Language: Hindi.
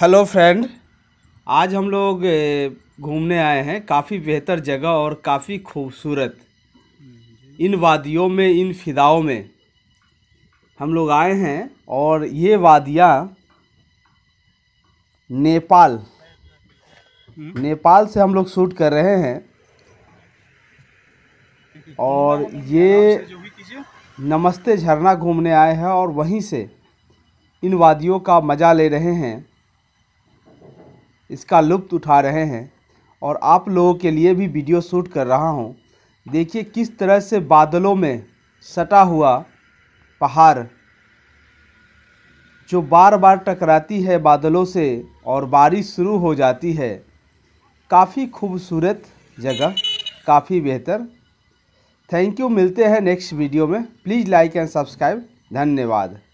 हेलो फ्रेंड आज हम लोग घूमने आए हैं काफ़ी बेहतर जगह और काफ़ी खूबसूरत इन वादियों में इन फिदाओं में हम लोग आए हैं और ये वादियाँ नेपाल नेपाल से हम लोग शूट कर रहे हैं और ये नमस्ते झरना घूमने आए हैं और वहीं से इन वादियों का मज़ा ले रहे हैं इसका लुप्त उठा रहे हैं और आप लोगों के लिए भी वीडियो शूट कर रहा हूँ देखिए किस तरह से बादलों में सटा हुआ पहाड़ जो बार बार टकराती है बादलों से और बारिश शुरू हो जाती है काफ़ी खूबसूरत जगह काफ़ी बेहतर थैंक यू मिलते हैं नेक्स्ट वीडियो में प्लीज़ लाइक एंड सब्सक्राइब धन्यवाद